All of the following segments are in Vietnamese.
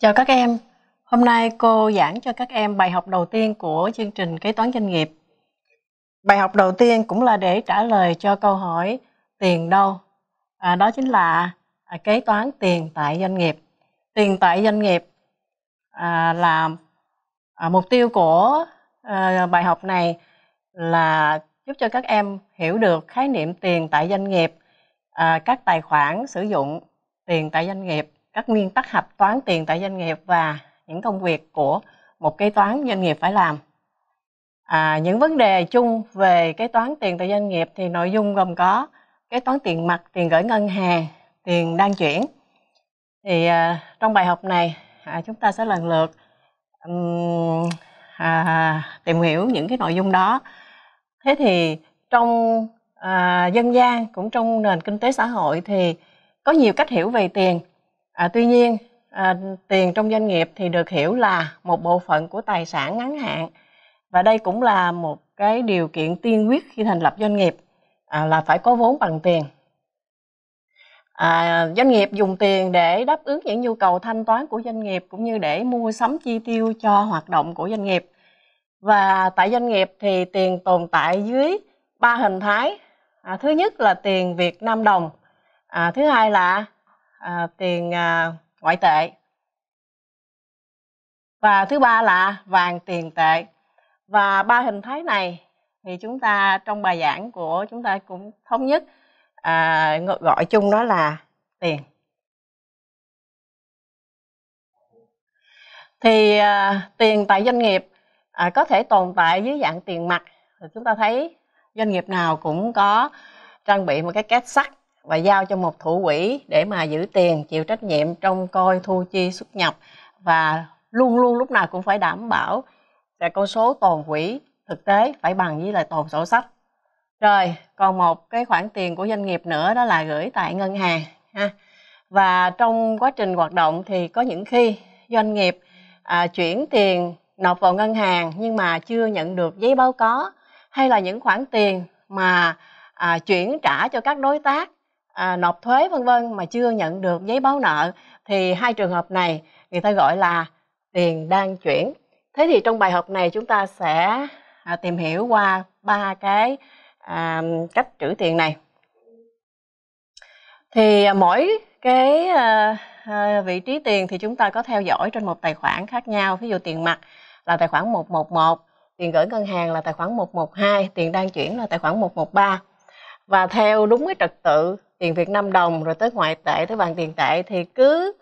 Chào các em, hôm nay cô giảng cho các em bài học đầu tiên của chương trình kế toán doanh nghiệp. Bài học đầu tiên cũng là để trả lời cho câu hỏi tiền đâu? À, đó chính là à, kế toán tiền tại doanh nghiệp. Tiền tại doanh nghiệp à, là à, mục tiêu của à, bài học này là giúp cho các em hiểu được khái niệm tiền tại doanh nghiệp, à, các tài khoản sử dụng tiền tại doanh nghiệp các nguyên tắc hạch toán tiền tại doanh nghiệp và những công việc của một kế toán doanh nghiệp phải làm à, những vấn đề chung về kế toán tiền tại doanh nghiệp thì nội dung gồm có kế toán tiền mặt tiền gửi ngân hàng tiền đang chuyển thì à, trong bài học này à, chúng ta sẽ lần lượt um, à, tìm hiểu những cái nội dung đó thế thì trong à, dân gian cũng trong nền kinh tế xã hội thì có nhiều cách hiểu về tiền à, tuy nhiên à, tiền trong doanh nghiệp thì được hiểu là một bộ phận của tài sản ngắn hạn và đây cũng là một cái điều kiện tiên quyết khi thành lập doanh nghiệp à, là phải có vốn bằng tiền à, doanh nghiệp dùng tiền để đáp ứng những nhu cầu thanh toán của doanh nghiệp cũng như để mua sắm chi tiêu cho hoạt động của doanh nghiệp và tại doanh nghiệp thì tiền tồn tại dưới ba hình thái à, thứ nhất là tiền việt nam đồng à, thứ hai là à, tiền à, ngoại tệ và thứ ba là vàng tiền tệ và ba hình thái này thì chúng ta trong bài giảng của chúng ta cũng thống nhất à, gọi chung đó là tiền thì à, tiền tại doanh nghiệp à, có thể tồn tại dưới dạng tiền mặt thì chúng ta thấy doanh nghiệp nào cũng có trang bị một cái két sắt và giao cho một thủ quỹ để mà giữ tiền chịu trách nhiệm trong coi thu chi xuất nhập và luôn luôn lúc nào cũng phải đảm bảo là con số tồn quỹ thực tế phải bằng với lại tồn sổ sách rồi còn một cái khoản tiền của doanh nghiệp nữa đó là gửi tại ngân hàng ha và trong quá trình hoạt động thì có những khi doanh nghiệp à, chuyển tiền nộp vào ngân hàng nhưng mà chưa nhận được giấy báo có hay là những khoản tiền mà à, chuyển trả cho các đối tác à, nộp thuế vân vân mà chưa nhận được giấy báo nợ thì hai trường hợp này người ta gọi là tiền đang chuyển thế thì trong bài học này chúng ta sẽ à, tìm hiểu qua ba cái à, cách trữ tiền này thì à, mỗi cái à, à, vị trí tiền thì chúng ta có theo dõi trên một tài khoản khác nhau ví dụ tiền mặt là tài khoản 111 tiền gửi ngân hàng là tài khoản 112 tiền đang chuyển là tài khoản 113 và theo đúng cái trật tự tiền Việt Nam đồng rồi tới ngoại tệ tới vàng tiền tệ thì cứ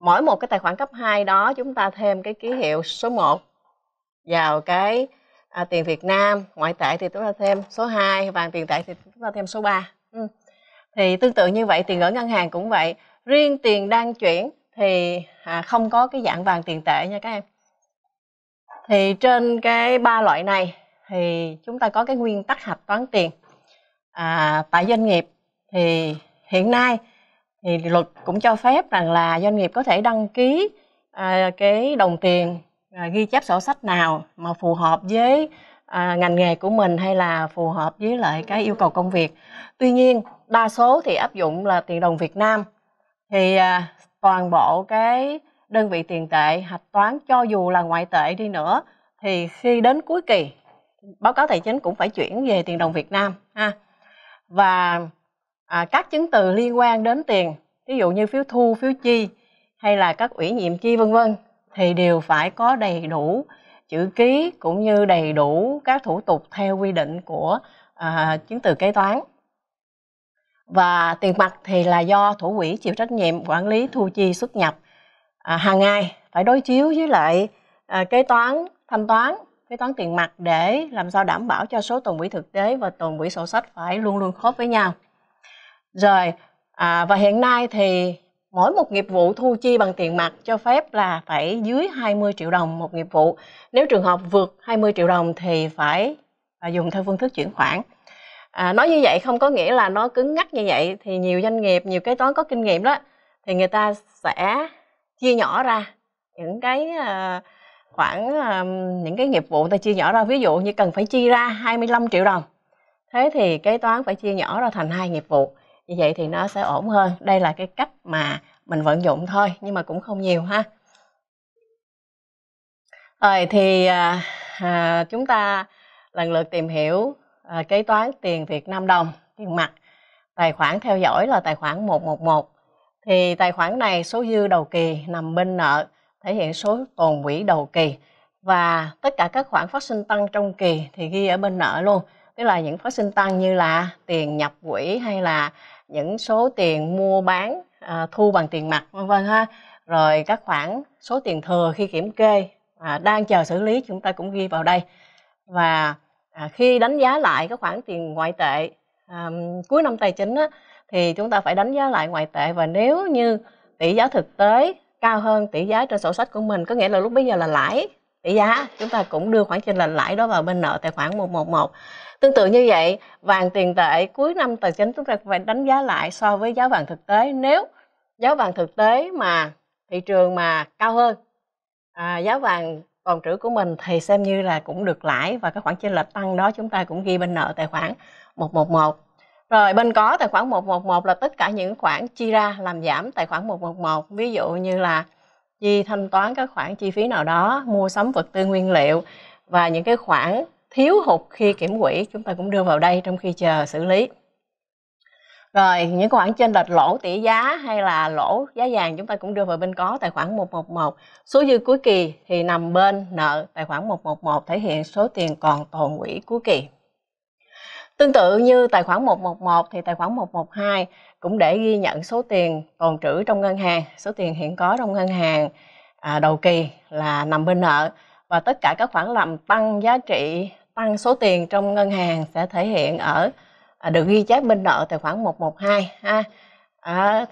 mỗi một cái tài khoản cấp 2 đó chúng ta thêm cái ký hiệu số 1 vào cái à, tiền Việt Nam ngoại tệ thì chúng ta thêm số 2 vàng tiền tệ thì chúng ta thêm số 3 ừ. thì tương tự như vậy tiền gửi ngân hàng cũng vậy riêng tiền đang chuyển thì à, không có cái dạng vàng tiền tệ nha các em thì trên cái ba loại này thì chúng ta có cái nguyên tắc hạch toán tiền à, tại doanh nghiệp thì hiện nay thì luật cũng cho phép rằng là doanh nghiệp có thể đăng ký à, cái đồng tiền à, ghi chép sổ sách nào mà phù hợp với à, ngành nghề của mình hay là phù hợp với lại cái yêu cầu công việc tuy nhiên đa số thì áp dụng là tiền đồng việt nam thì à, toàn bộ cái đơn vị tiền tệ hạch toán cho dù là ngoại tệ đi nữa thì khi đến cuối kỳ báo cáo tài chính cũng phải chuyển về tiền đồng việt nam ha và à, các chứng từ liên quan đến tiền ví dụ như phiếu thu phiếu chi hay là các ủy nhiệm chi vân vân thì đều phải có đầy đủ chữ ký cũng như đầy đủ các thủ tục theo quy định của à, chứng từ kế toán và tiền mặt thì là do thủ quỹ chịu trách nhiệm quản lý thu chi xuất nhập à, hàng ngày phải đối chiếu với lại à, kế toán thanh toán kế toán tiền mặt để làm sao đảm bảo cho số tồn quỹ thực tế và tồn quỹ sổ sách phải luôn luôn khớp với nhau rồi, à, và hiện nay thì mỗi một nghiệp vụ thu chi bằng tiền mặt cho phép là phải dưới 20 triệu đồng một nghiệp vụ. Nếu trường hợp vượt 20 triệu đồng thì phải à, dùng theo phương thức chuyển khoản. À, nói như vậy không có nghĩa là nó cứng ngắc như vậy thì nhiều doanh nghiệp, nhiều kế toán có kinh nghiệm đó thì người ta sẽ chia nhỏ ra những cái à, khoảng à, những cái nghiệp vụ người ta chia nhỏ ra ví dụ như cần phải chi ra 25 triệu đồng thế thì kế toán phải chia nhỏ ra thành hai nghiệp vụ như vậy thì nó sẽ ổn hơn đây là cái cách mà mình vận dụng thôi nhưng mà cũng không nhiều ha rồi thì à, à, chúng ta lần lượt tìm hiểu à, kế toán tiền Việt Nam đồng tiền mặt tài khoản theo dõi là tài khoản 111 thì tài khoản này số dư đầu kỳ nằm bên nợ thể hiện số tồn quỹ đầu kỳ và tất cả các khoản phát sinh tăng trong kỳ thì ghi ở bên nợ luôn tức là những phát sinh tăng như là tiền nhập quỹ hay là những số tiền mua bán à, thu bằng tiền mặt vân vân ha rồi các khoản số tiền thừa khi kiểm kê à, đang chờ xử lý chúng ta cũng ghi vào đây và à, khi đánh giá lại các khoản tiền ngoại tệ à, cuối năm tài chính á, thì chúng ta phải đánh giá lại ngoại tệ và nếu như tỷ giá thực tế cao hơn tỷ giá trên sổ sách của mình có nghĩa là lúc bây giờ là lãi tỷ giá chúng ta cũng đưa khoản trên lệnh lãi đó vào bên nợ tài khoản 111 tương tự như vậy vàng tiền tệ cuối năm tài chính chúng ta phải đánh giá lại so với giá vàng thực tế nếu giá vàng thực tế mà thị trường mà cao hơn à, giá vàng còn trữ của mình thì xem như là cũng được lãi và cái khoản trên lệch tăng đó chúng ta cũng ghi bên nợ tài khoản 111 rồi bên có tài khoản 111 là tất cả những khoản chi ra làm giảm tài khoản 111 ví dụ như là chi thanh toán các khoản chi phí nào đó mua sắm vật tư nguyên liệu và những cái khoản thiếu hụt khi kiểm quỹ chúng ta cũng đưa vào đây trong khi chờ xử lý rồi những khoản trên lệch lỗ tỷ giá hay là lỗ giá vàng chúng ta cũng đưa vào bên có tài khoản 111 số dư cuối kỳ thì nằm bên nợ tài khoản 111 thể hiện số tiền còn tồn quỹ cuối kỳ Tương tự như tài khoản 111 thì tài khoản 112 cũng để ghi nhận số tiền tồn trữ trong ngân hàng, số tiền hiện có trong ngân hàng à, đầu kỳ là nằm bên nợ và tất cả các khoản làm tăng giá trị, tăng số tiền trong ngân hàng sẽ thể hiện ở à, được ghi chép bên nợ tài khoản 112 ha. À,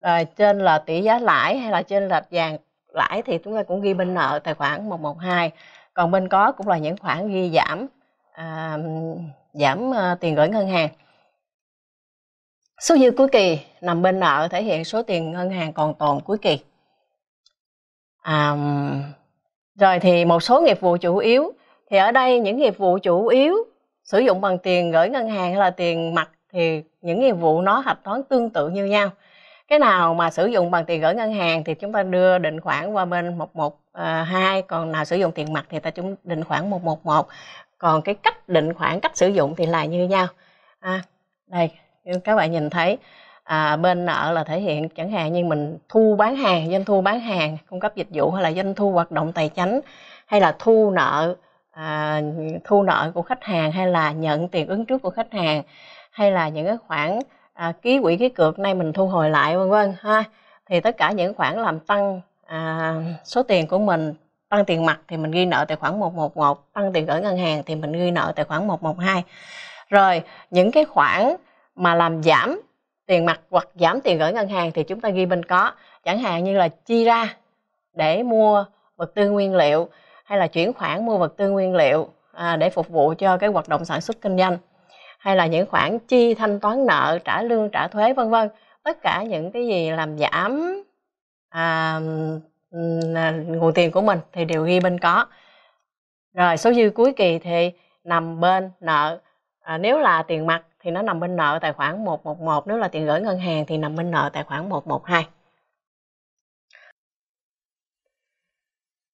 à, trên là tỷ giá lãi hay là trên là vàng lãi thì chúng ta cũng ghi bên nợ tài khoản 112. Còn bên có cũng là những khoản ghi giảm à, giảm ờ, tiền gửi ngân hàng. Số dư cuối kỳ nằm bên nợ thể hiện số tiền ngân hàng còn tồn cuối kỳ. À, rồi thì một số nghiệp vụ chủ yếu thì ở đây những nghiệp vụ chủ yếu sử dụng bằng tiền gửi ngân hàng hay là tiền mặt thì những nghiệp vụ nó hạch toán tương tự như nhau cái nào mà sử dụng bằng tiền gửi ngân hàng thì chúng ta đưa định khoản qua bên 112 ờ, còn nào sử dụng tiền mặt thì ta chúng định khoản 111 còn cái cách định khoản cách sử dụng thì là như nhau à, đây các bạn nhìn thấy à, bên nợ là thể hiện chẳng hạn như mình thu bán hàng doanh thu bán hàng cung cấp dịch vụ hay là doanh thu hoạt động tài chính hay là thu nợ à, thu nợ của khách hàng hay là nhận tiền ứng trước của khách hàng hay là những cái khoản à, ký quỹ ký cược nay mình thu hồi lại vân vân ha thì tất cả những khoản làm tăng à, số tiền của mình tăng tiền mặt thì mình ghi nợ tài khoản 111 tăng tiền gửi ngân hàng thì mình ghi nợ tài khoản 112 rồi những cái khoản mà làm giảm tiền mặt hoặc giảm tiền gửi ngân hàng thì chúng ta ghi bên có chẳng hạn như là chi ra để mua vật tư nguyên liệu hay là chuyển khoản mua vật tư nguyên liệu à, để phục vụ cho cái hoạt động sản xuất kinh doanh hay là những khoản chi thanh toán nợ trả lương trả thuế vân vân tất cả những cái gì làm giảm à, nguồn tiền của mình thì đều ghi bên có rồi số dư cuối kỳ thì nằm bên nợ à, nếu là tiền mặt thì nó nằm bên nợ tài khoản 111 nếu là tiền gửi ngân hàng thì nằm bên nợ tài khoản 112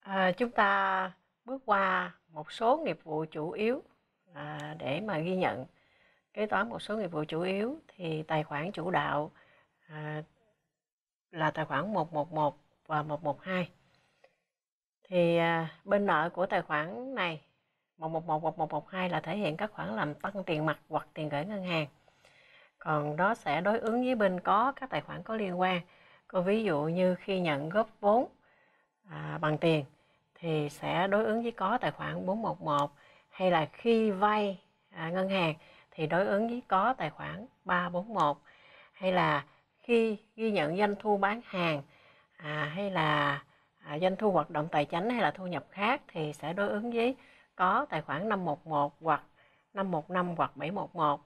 à, chúng ta bước qua một số nghiệp vụ chủ yếu à, để mà ghi nhận kế toán một số nghiệp vụ chủ yếu thì tài khoản chủ đạo à, là tài khoản 111 và 112 thì à, bên nợ của tài khoản này 111 1112 là thể hiện các khoản làm tăng tiền mặt hoặc tiền gửi ngân hàng còn đó sẽ đối ứng với bên có các tài khoản có liên quan có ví dụ như khi nhận góp vốn à, bằng tiền thì sẽ đối ứng với có tài khoản 411 hay là khi vay à, ngân hàng thì đối ứng với có tài khoản 341 hay là khi ghi nhận doanh thu bán hàng à, hay là à, doanh thu hoạt động tài chính hay là thu nhập khác thì sẽ đối ứng với có tài khoản 511 hoặc 515 hoặc 711.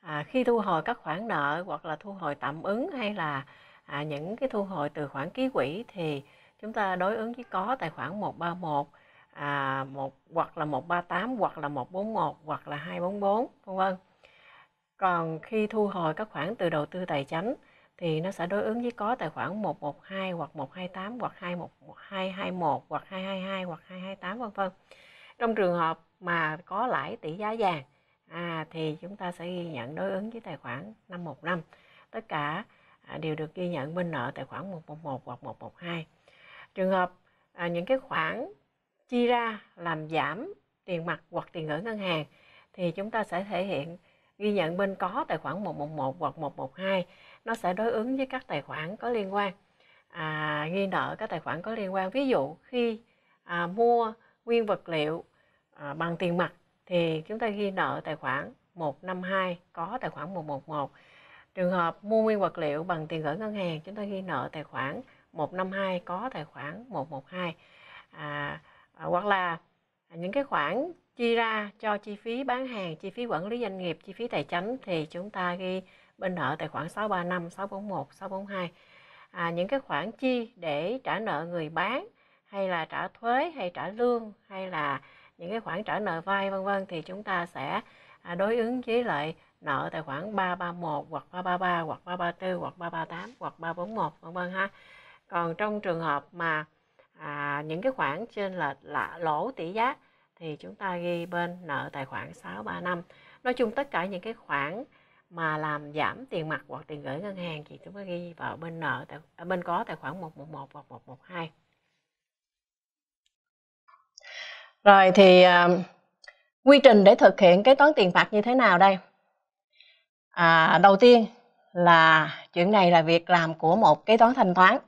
À, khi thu hồi các khoản nợ hoặc là thu hồi tạm ứng hay là à, những cái thu hồi từ khoản ký quỹ thì chúng ta đối ứng với có tài khoản 131 à, một hoặc là 138 hoặc là 141 hoặc là 244 vân vân. Còn khi thu hồi các khoản từ đầu tư tài chính thì nó sẽ đối ứng với có tài khoản 112 hoặc 128 hoặc 21221 hoặc 222 hoặc 228 vân vân. Trong trường hợp mà có lãi tỷ giá vàng à, thì chúng ta sẽ ghi nhận đối ứng với tài khoản 515. Tất cả à, đều được ghi nhận bên nợ tài khoản 111 hoặc 112. Trường hợp à, những cái khoản chi ra làm giảm tiền mặt hoặc tiền gửi ngân hàng thì chúng ta sẽ thể hiện ghi nhận bên có tài khoản 111 hoặc 112 nó sẽ đối ứng với các tài khoản có liên quan à, ghi nợ các tài khoản có liên quan ví dụ khi à, mua nguyên vật liệu à, bằng tiền mặt thì chúng ta ghi nợ tài khoản 152 có tài khoản 111 trường hợp mua nguyên vật liệu bằng tiền gửi ngân hàng chúng ta ghi nợ tài khoản 152 có tài khoản 112 à, à, hoặc là những cái khoản chi ra cho chi phí bán hàng chi phí quản lý doanh nghiệp chi phí tài chính thì chúng ta ghi bên nợ tài khoản 635, 641, 642. À, những cái khoản chi để trả nợ người bán hay là trả thuế hay trả lương hay là những cái khoản trả nợ vay vân vân thì chúng ta sẽ à, đối ứng với lại nợ tài khoản 331 hoặc 333 hoặc 334 hoặc 338 hoặc 341 vân vân ha. Còn trong trường hợp mà à, những cái khoản trên là, là lỗ tỷ giá thì chúng ta ghi bên nợ tài khoản 635. Nói chung tất cả những cái khoản mà làm giảm tiền mặt hoặc tiền gửi ngân hàng thì chúng ta ghi vào bên nợ tại à, bên có tài khoản 111 hoặc 112 rồi thì uh, quy trình để thực hiện kế toán tiền phạt như thế nào đây à, đầu tiên là chuyện này là việc làm của một kế toán thanh toán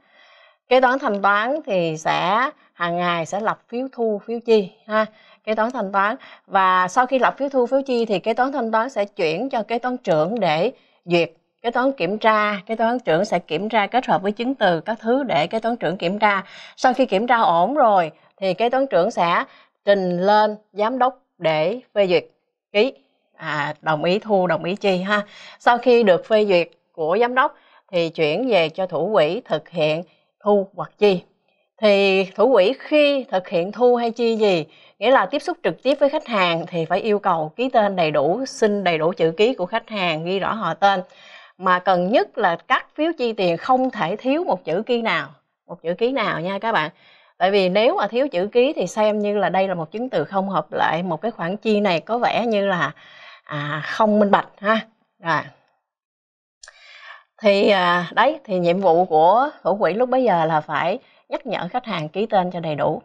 kế toán thanh toán thì sẽ hàng ngày sẽ lập phiếu thu phiếu chi ha kế toán thanh toán và sau khi lập phiếu thu phiếu chi thì kế toán thanh toán sẽ chuyển cho kế toán trưởng để duyệt kế toán kiểm tra kế toán trưởng sẽ kiểm tra kết hợp với chứng từ các thứ để kế toán trưởng kiểm tra sau khi kiểm tra ổn rồi thì kế toán trưởng sẽ trình lên giám đốc để phê duyệt ký à, đồng ý thu đồng ý chi ha sau khi được phê duyệt của giám đốc thì chuyển về cho thủ quỹ thực hiện thu hoặc chi thì thủ quỹ khi thực hiện thu hay chi gì nghĩa là tiếp xúc trực tiếp với khách hàng thì phải yêu cầu ký tên đầy đủ xin đầy đủ chữ ký của khách hàng ghi rõ họ tên mà cần nhất là các phiếu chi tiền không thể thiếu một chữ ký nào một chữ ký nào nha các bạn tại vì nếu mà thiếu chữ ký thì xem như là đây là một chứng từ không hợp lệ một cái khoản chi này có vẻ như là à, không minh bạch ha rồi thì à, đấy thì nhiệm vụ của thủ quỹ lúc bấy giờ là phải nhắc nhở khách hàng ký tên cho đầy đủ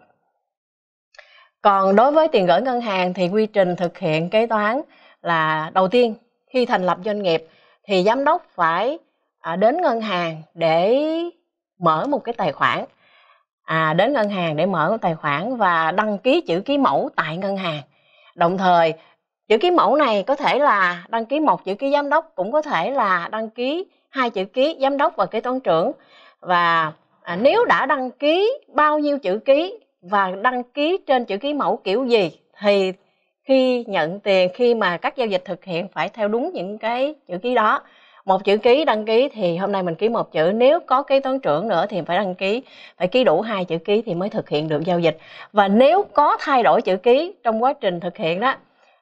còn đối với tiền gửi ngân hàng thì quy trình thực hiện kế toán là đầu tiên khi thành lập doanh nghiệp thì giám đốc phải à, đến ngân hàng để mở một cái tài khoản à, đến ngân hàng để mở một tài khoản và đăng ký chữ ký mẫu tại ngân hàng đồng thời chữ ký mẫu này có thể là đăng ký một chữ ký giám đốc cũng có thể là đăng ký hai chữ ký giám đốc và kế toán trưởng và à, nếu đã đăng ký bao nhiêu chữ ký và đăng ký trên chữ ký mẫu kiểu gì thì khi nhận tiền khi mà các giao dịch thực hiện phải theo đúng những cái chữ ký đó một chữ ký đăng ký thì hôm nay mình ký một chữ nếu có kế toán trưởng nữa thì phải đăng ký phải ký đủ hai chữ ký thì mới thực hiện được giao dịch và nếu có thay đổi chữ ký trong quá trình thực hiện đó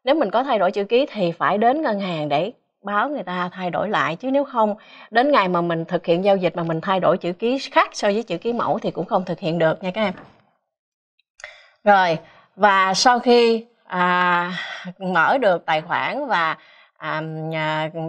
nếu mình có thay đổi chữ ký thì phải đến ngân hàng để báo người ta thay đổi lại chứ nếu không đến ngày mà mình thực hiện giao dịch mà mình thay đổi chữ ký khác so với chữ ký mẫu thì cũng không thực hiện được nha các em rồi và sau khi à, mở được tài khoản và à,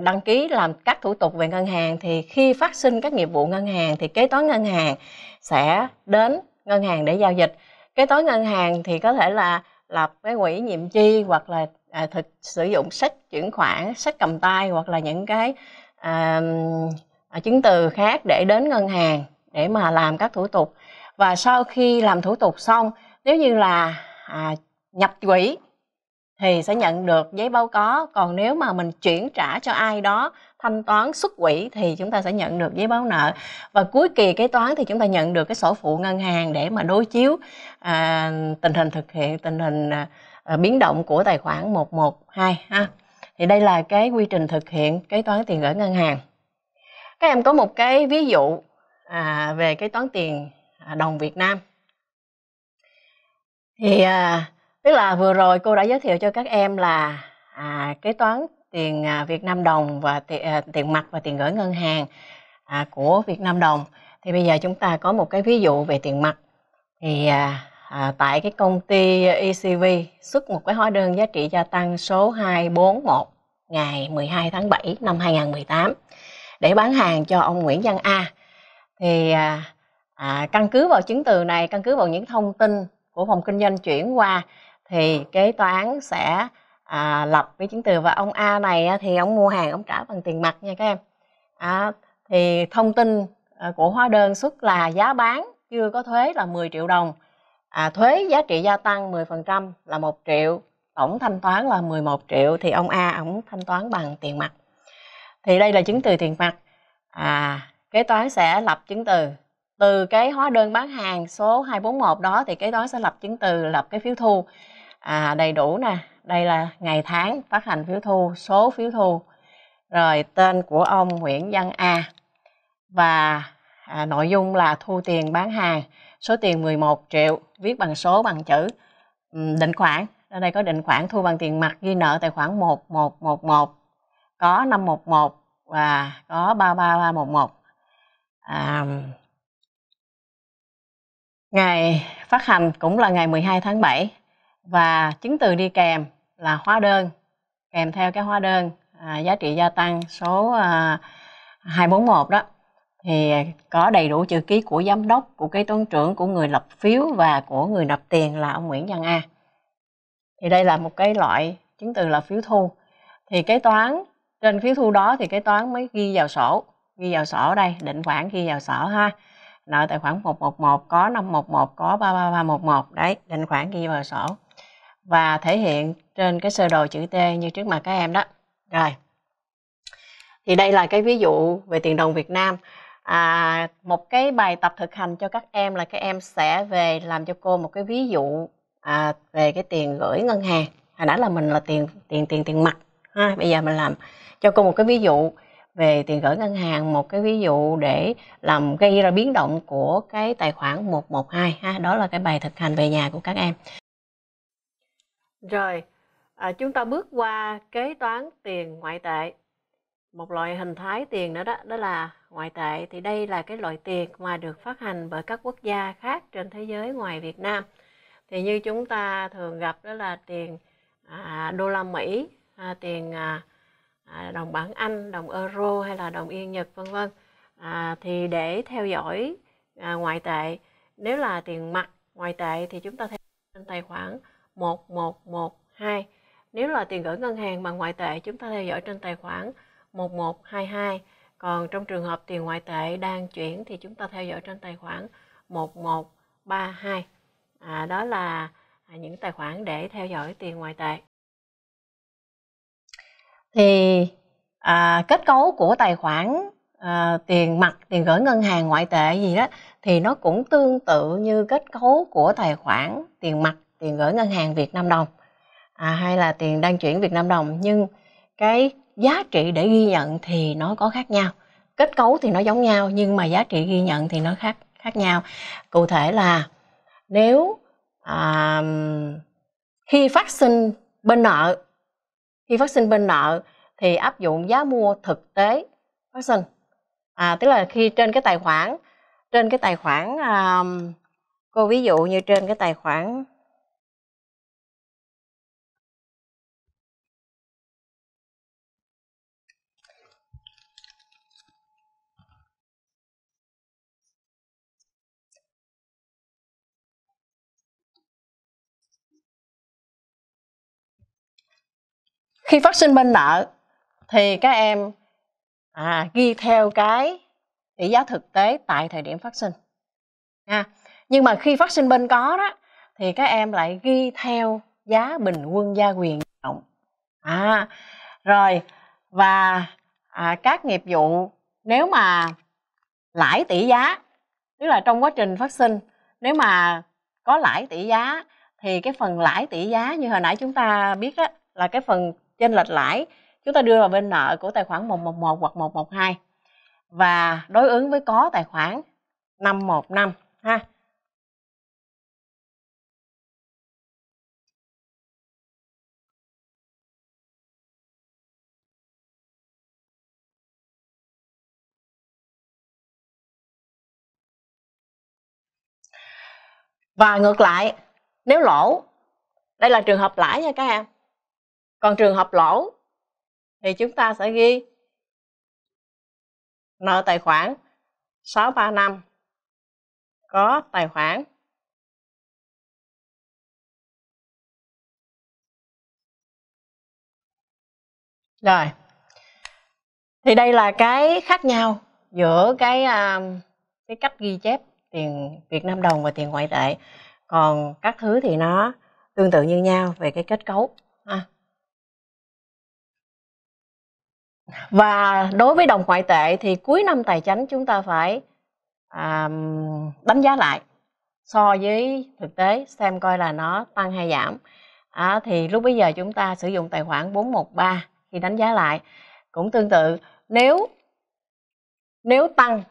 đăng ký làm các thủ tục về ngân hàng thì khi phát sinh các nghiệp vụ ngân hàng thì kế toán ngân hàng sẽ đến ngân hàng để giao dịch kế toán ngân hàng thì có thể là lập cái quỹ nhiệm chi hoặc là à, thực sử dụng sách chuyển khoản sách cầm tay hoặc là những cái à, à, chứng từ khác để đến ngân hàng để mà làm các thủ tục và sau khi làm thủ tục xong nếu như là à, nhập quỹ thì sẽ nhận được giấy báo có còn nếu mà mình chuyển trả cho ai đó thanh toán xuất quỹ thì chúng ta sẽ nhận được giấy báo nợ và cuối kỳ kế toán thì chúng ta nhận được cái sổ phụ ngân hàng để mà đối chiếu à, tình hình thực hiện tình hình à, À, biến động của tài khoản 112 ha. Thì đây là cái quy trình thực hiện kế toán tiền gửi ngân hàng. Các em có một cái ví dụ à, về cái toán tiền à, đồng Việt Nam. Thì à, tức là vừa rồi cô đã giới thiệu cho các em là à, kế toán tiền à, Việt Nam đồng và tiền, à, tiền mặt và tiền gửi ngân hàng à, của Việt Nam đồng. Thì bây giờ chúng ta có một cái ví dụ về tiền mặt. Thì à, à, tại cái công ty ECV xuất một cái hóa đơn giá trị gia tăng số 241 ngày 12 tháng 7 năm 2018 để bán hàng cho ông Nguyễn Văn A. Thì à, à, căn cứ vào chứng từ này, căn cứ vào những thông tin của phòng kinh doanh chuyển qua thì kế toán sẽ à, lập cái chứng từ và ông A này thì ông mua hàng ông trả bằng tiền mặt nha các em. À, thì thông tin à, của hóa đơn xuất là giá bán chưa có thuế là 10 triệu đồng à, thuế giá trị gia tăng 10% là 1 triệu tổng thanh toán là 11 triệu thì ông A ông thanh toán bằng tiền mặt thì đây là chứng từ tiền mặt à kế toán sẽ lập chứng từ từ cái hóa đơn bán hàng số 241 đó thì kế toán sẽ lập chứng từ lập cái phiếu thu à, đầy đủ nè đây là ngày tháng phát hành phiếu thu số phiếu thu rồi tên của ông Nguyễn Văn A và à, nội dung là thu tiền bán hàng số tiền 11 triệu viết bằng số bằng chữ ừ, định khoản ở đây có định khoản thu bằng tiền mặt ghi nợ tài khoản 1111 có 511 và có 33311 à, ngày phát hành cũng là ngày 12 tháng 7 và chứng từ đi kèm là hóa đơn kèm theo cái hóa đơn à, giá trị gia tăng số à, 241 đó thì có đầy đủ chữ ký của giám đốc, của kế toán trưởng, của người lập phiếu và của người nộp tiền là ông Nguyễn Văn A. Thì đây là một cái loại chứng từ là phiếu thu. Thì kế toán trên phiếu thu đó thì kế toán mới ghi vào sổ, ghi vào sổ đây, định khoản ghi vào sổ ha. Nợ tài khoản 111 có 511 có 33311 đấy, định khoản ghi vào sổ. Và thể hiện trên cái sơ đồ chữ T như trước mặt các em đó. Rồi. Thì đây là cái ví dụ về tiền đồng Việt Nam à, một cái bài tập thực hành cho các em là các em sẽ về làm cho cô một cái ví dụ à, về cái tiền gửi ngân hàng hồi nãy là mình là tiền tiền tiền tiền mặt ha bây giờ mình làm cho cô một cái ví dụ về tiền gửi ngân hàng một cái ví dụ để làm gây ra biến động của cái tài khoản 112 ha đó là cái bài thực hành về nhà của các em rồi à, chúng ta bước qua kế toán tiền ngoại tệ một loại hình thái tiền nữa đó đó là ngoại tệ thì đây là cái loại tiền mà được phát hành bởi các quốc gia khác trên thế giới ngoài Việt Nam thì như chúng ta thường gặp đó là tiền à, đô la Mỹ à, tiền à, à đồng bảng Anh đồng euro hay là đồng yên Nhật vân vân à, thì để theo dõi à, ngoại tệ nếu là tiền mặt ngoại tệ thì chúng ta theo trên tài khoản 1112 nếu là tiền gửi ngân hàng bằng ngoại tệ chúng ta theo dõi trên tài khoản 1122 còn trong trường hợp tiền ngoại tệ đang chuyển thì chúng ta theo dõi trên tài khoản 1132. À, đó là à, những tài khoản để theo dõi tiền ngoại tệ. Thì à, kết cấu của tài khoản à, tiền mặt, tiền gửi ngân hàng ngoại tệ gì đó thì nó cũng tương tự như kết cấu của tài khoản tiền mặt, tiền gửi ngân hàng Việt Nam đồng à, hay là tiền đang chuyển Việt Nam đồng nhưng cái giá trị để ghi nhận thì nó có khác nhau kết cấu thì nó giống nhau nhưng mà giá trị ghi nhận thì nó khác khác nhau cụ thể là nếu à, khi phát sinh bên nợ khi phát sinh bên nợ thì áp dụng giá mua thực tế phát sinh à, tức là khi trên cái tài khoản trên cái tài khoản à, cô ví dụ như trên cái tài khoản khi phát sinh bên nợ thì các em à, ghi theo cái tỷ giá thực tế tại thời điểm phát sinh nha nhưng mà khi phát sinh bên có đó thì các em lại ghi theo giá bình quân gia quyền động à rồi và à, các nghiệp vụ nếu mà lãi tỷ giá tức là trong quá trình phát sinh nếu mà có lãi tỷ giá thì cái phần lãi tỷ giá như hồi nãy chúng ta biết đó là cái phần trên lệch lãi chúng ta đưa vào bên nợ của tài khoản 111 hoặc 112 và đối ứng với có tài khoản 515 ha. Và ngược lại, nếu lỗ, đây là trường hợp lãi nha các em còn trường hợp lỗ thì chúng ta sẽ ghi nợ tài khoản 635 có tài khoản rồi thì đây là cái khác nhau giữa cái à, cái cách ghi chép tiền Việt Nam đồng và tiền ngoại tệ còn các thứ thì nó tương tự như nhau về cái kết cấu ha. và đối với đồng ngoại tệ thì cuối năm tài chính chúng ta phải à, đánh giá lại so với thực tế xem coi là nó tăng hay giảm à, thì lúc bây giờ chúng ta sử dụng tài khoản 413 thì đánh giá lại cũng tương tự nếu nếu tăng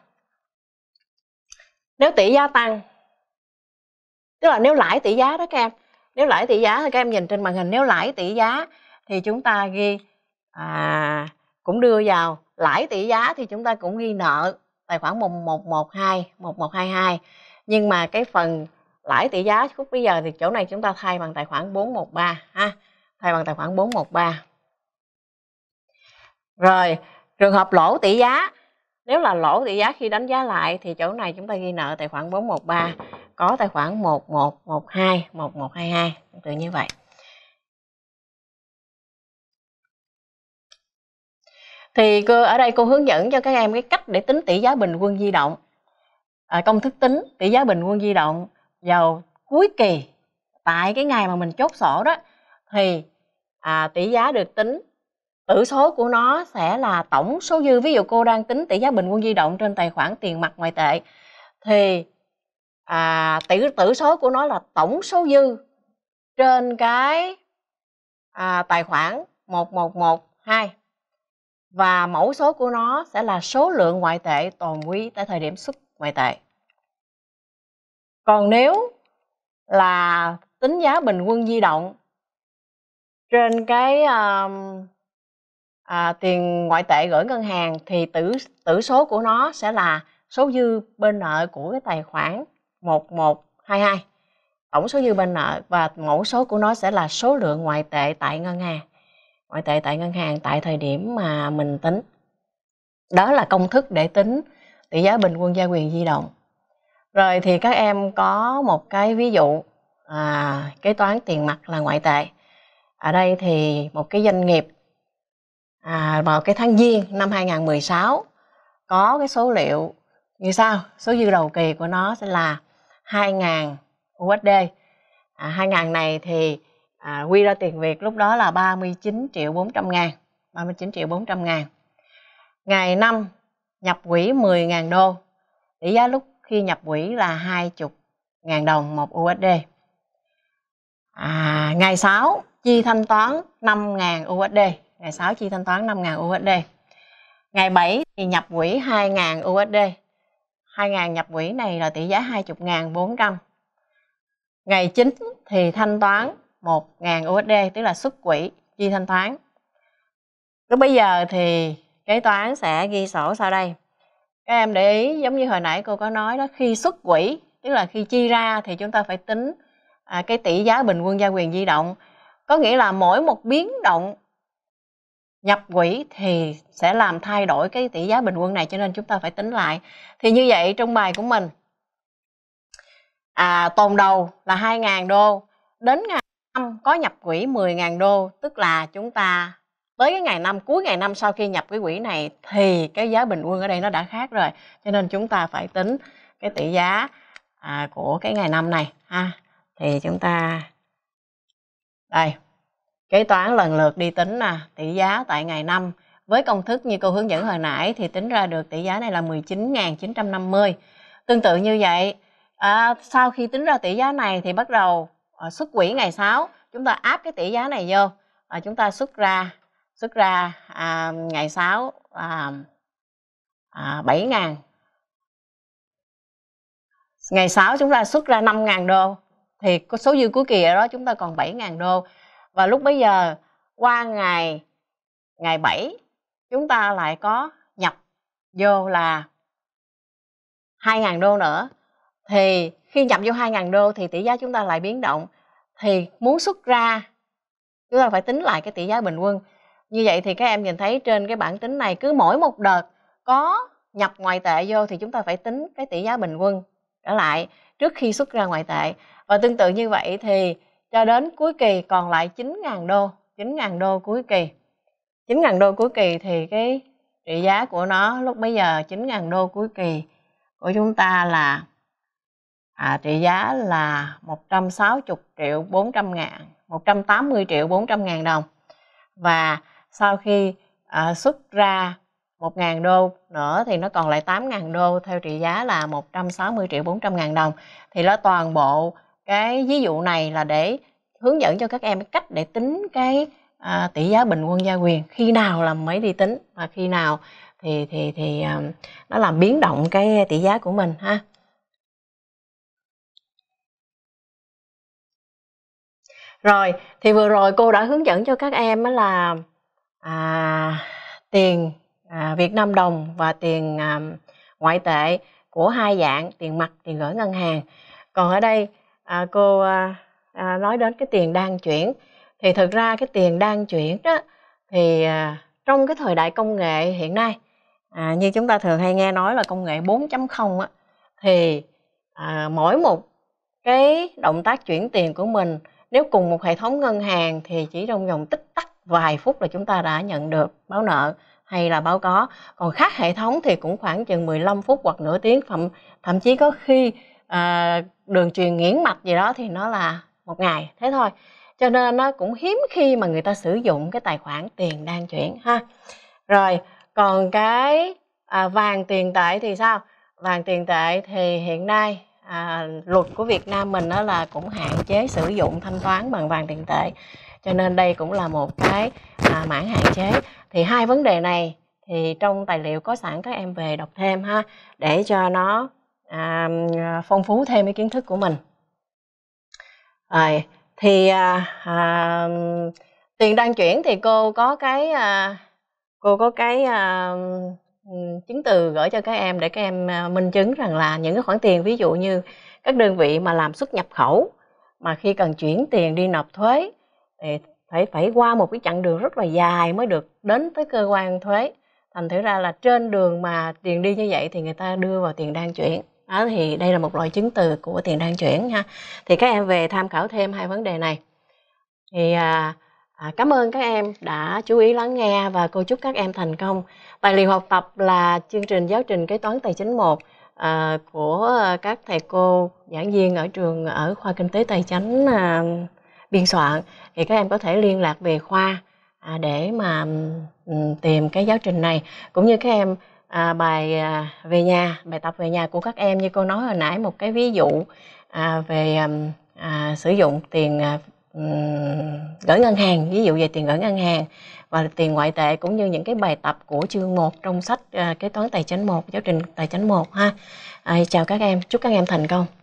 nếu tỷ giá tăng tức là nếu lãi tỷ giá đó các em nếu lãi tỷ giá thì các em nhìn trên màn hình nếu lãi tỷ giá thì chúng ta ghi à, cũng đưa vào lãi tỷ giá thì chúng ta cũng ghi nợ tài khoản 1112 1122 nhưng mà cái phần lãi tỷ giá khúc bây giờ thì chỗ này chúng ta thay bằng tài khoản 413 ha thay bằng tài khoản 413 rồi trường hợp lỗ tỷ giá nếu là lỗ tỷ giá khi đánh giá lại thì chỗ này chúng ta ghi nợ tài khoản 413 có tài khoản 1112 1122 tương tự như vậy thì cô ở đây cô hướng dẫn cho các em cái cách để tính tỷ giá bình quân di động à, công thức tính tỷ giá bình quân di động vào cuối kỳ tại cái ngày mà mình chốt sổ đó thì à, tỷ giá được tính tử số của nó sẽ là tổng số dư ví dụ cô đang tính tỷ giá bình quân di động trên tài khoản tiền mặt ngoại tệ thì à, tỷ tử số của nó là tổng số dư trên cái à, tài khoản 1112 và mẫu số của nó sẽ là số lượng ngoại tệ tồn quý tại thời điểm xuất ngoại tệ. Còn nếu là tính giá bình quân di động trên cái à, à, tiền ngoại tệ gửi ngân hàng thì tử tử số của nó sẽ là số dư bên nợ của cái tài khoản 1122 tổng số dư bên nợ và mẫu số của nó sẽ là số lượng ngoại tệ tại ngân hàng ngoại tệ tại ngân hàng tại thời điểm mà mình tính đó là công thức để tính tỷ giá bình quân gia quyền di động rồi thì các em có một cái ví dụ à, kế toán tiền mặt là ngoại tệ ở đây thì một cái doanh nghiệp à, vào cái tháng giêng năm 2016 có cái số liệu như sau số dư đầu kỳ của nó sẽ là 2.000 USD à, 2.000 này thì à, quy ra tiền Việt lúc đó là 39 triệu 400 ngàn 39 triệu 400 ngàn ngày 5 nhập quỹ 10 ngàn đô tỷ giá lúc khi nhập quỹ là 20 ngàn đồng một USD à, ngày 6 chi thanh toán 5 ngàn USD ngày 6 chi thanh toán 5 ngàn USD ngày 7 thì nhập quỹ 2 ngàn USD 2 ngàn nhập quỹ này là tỷ giá 20 ngàn 400 ngày 9 thì thanh toán 1.000 USD tức là xuất quỹ chi thanh toán lúc bây giờ thì kế toán sẽ ghi sổ sau đây các em để ý giống như hồi nãy cô có nói đó khi xuất quỹ tức là khi chi ra thì chúng ta phải tính à, cái tỷ giá bình quân gia quyền di động có nghĩa là mỗi một biến động nhập quỹ thì sẽ làm thay đổi cái tỷ giá bình quân này cho nên chúng ta phải tính lại thì như vậy trong bài của mình à, tồn đầu là 2.000 đô đến ngày năm có nhập quỹ 10.000 đô tức là chúng ta tới cái ngày năm cuối ngày năm sau khi nhập cái quỹ này thì cái giá bình quân ở đây nó đã khác rồi cho nên chúng ta phải tính cái tỷ giá à, của cái ngày năm này ha thì chúng ta đây kế toán lần lượt đi tính nè tỷ giá tại ngày năm với công thức như cô hướng dẫn hồi nãy thì tính ra được tỷ giá này là 19.950 tương tự như vậy à, sau khi tính ra tỷ giá này thì bắt đầu Ờ, xuất quỹ ngày 6 chúng ta áp cái tỷ giá này vô à, chúng ta xuất ra xuất ra à, ngày 6 à, à, 7 ngàn ngày 6 chúng ta xuất ra 5 ngàn đô thì có số dư cuối kỳ ở đó chúng ta còn 7 ngàn đô và lúc bấy giờ qua ngày ngày 7 chúng ta lại có nhập vô là 2 ngàn đô nữa thì khi nhập vô 2.000 đô thì tỷ giá chúng ta lại biến động thì muốn xuất ra chúng ta phải tính lại cái tỷ giá bình quân như vậy thì các em nhìn thấy trên cái bảng tính này cứ mỗi một đợt có nhập ngoại tệ vô thì chúng ta phải tính cái tỷ giá bình quân trở lại trước khi xuất ra ngoại tệ và tương tự như vậy thì cho đến cuối kỳ còn lại 9.000 đô 9.000 đô cuối kỳ 9.000 đô cuối kỳ thì cái trị giá của nó lúc bây giờ 9.000 đô cuối kỳ của chúng ta là à, trị giá là 160 triệu 400 ngàn 180 triệu 400 ngàn đồng và sau khi à, xuất ra 1.000 đô nữa thì nó còn lại 8.000 đô theo trị giá là 160 triệu 400 ngàn đồng thì nó toàn bộ cái ví dụ này là để hướng dẫn cho các em cách để tính cái à, tỷ giá bình quân gia quyền khi nào là mới đi tính và khi nào thì thì thì à, nó làm biến động cái tỷ giá của mình ha rồi thì vừa rồi cô đã hướng dẫn cho các em là à, tiền à, Việt Nam đồng và tiền à, ngoại tệ của hai dạng tiền mặt tiền gửi ngân hàng còn ở đây à, cô à, à, nói đến cái tiền đang chuyển thì thực ra cái tiền đang chuyển đó thì à, trong cái thời đại công nghệ hiện nay à, như chúng ta thường hay nghe nói là công nghệ 4.0 á thì à, mỗi một cái động tác chuyển tiền của mình nếu cùng một hệ thống ngân hàng thì chỉ trong vòng tích tắc vài phút là chúng ta đã nhận được báo nợ hay là báo có còn khác hệ thống thì cũng khoảng chừng 15 phút hoặc nửa tiếng thậm thậm chí có khi à, đường truyền nghiễn mạch gì đó thì nó là một ngày thế thôi cho nên nó cũng hiếm khi mà người ta sử dụng cái tài khoản tiền đang chuyển ha rồi còn cái à, vàng tiền tệ thì sao vàng tiền tệ thì hiện nay à, luật của Việt Nam mình đó là cũng hạn chế sử dụng thanh toán bằng vàng tiền tệ cho nên đây cũng là một cái à, mảng hạn chế thì hai vấn đề này thì trong tài liệu có sẵn các em về đọc thêm ha để cho nó à, phong phú thêm cái kiến thức của mình rồi thì à, à, tiền đang chuyển thì cô có cái à, cô có cái à, Ừ, chứng từ gửi cho các em để các em à, minh chứng rằng là những cái khoản tiền ví dụ như các đơn vị mà làm xuất nhập khẩu mà khi cần chuyển tiền đi nộp thuế thì phải phải qua một cái chặng đường rất là dài mới được đến tới cơ quan thuế thành thử ra là trên đường mà tiền đi như vậy thì người ta đưa vào tiền đang chuyển đó thì đây là một loại chứng từ của tiền đang chuyển ha thì các em về tham khảo thêm hai vấn đề này thì à, À, cảm ơn các em đã chú ý lắng nghe và cô chúc các em thành công. Tài liệu học tập là chương trình giáo trình kế toán tài chính 1 à, của các thầy cô giảng viên ở trường ở khoa kinh tế tài chính à, biên soạn thì các em có thể liên lạc về khoa à, để mà um, tìm cái giáo trình này cũng như các em à, bài à, về nhà bài tập về nhà của các em như cô nói hồi nãy một cái ví dụ à, về à, sử dụng tiền à, Ờ, gửi ngân hàng ví dụ về tiền gửi ngân hàng và tiền ngoại tệ cũng như những cái bài tập của chương 1 trong sách ờ, kế toán tài chính 1 giáo trình tài chính 1 ha à, chào các em chúc các em thành công